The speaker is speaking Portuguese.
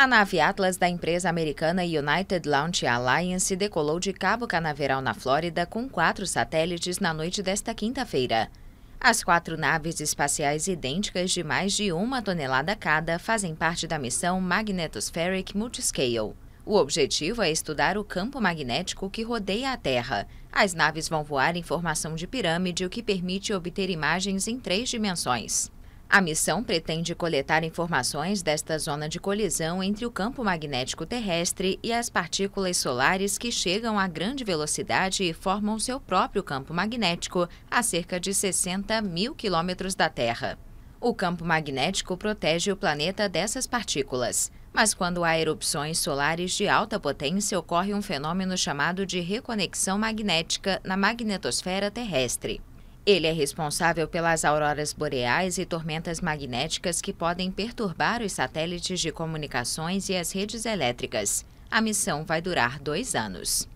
A nave Atlas da empresa americana United Launch Alliance decolou de Cabo Canaveral, na Flórida, com quatro satélites na noite desta quinta-feira. As quatro naves espaciais idênticas de mais de uma tonelada cada fazem parte da missão Magnetospheric Multiscale. O objetivo é estudar o campo magnético que rodeia a Terra. As naves vão voar em formação de pirâmide, o que permite obter imagens em três dimensões. A missão pretende coletar informações desta zona de colisão entre o campo magnético terrestre e as partículas solares que chegam a grande velocidade e formam seu próprio campo magnético, a cerca de 60 mil quilômetros da Terra. O campo magnético protege o planeta dessas partículas. Mas quando há erupções solares de alta potência, ocorre um fenômeno chamado de reconexão magnética na magnetosfera terrestre. Ele é responsável pelas auroras boreais e tormentas magnéticas que podem perturbar os satélites de comunicações e as redes elétricas. A missão vai durar dois anos.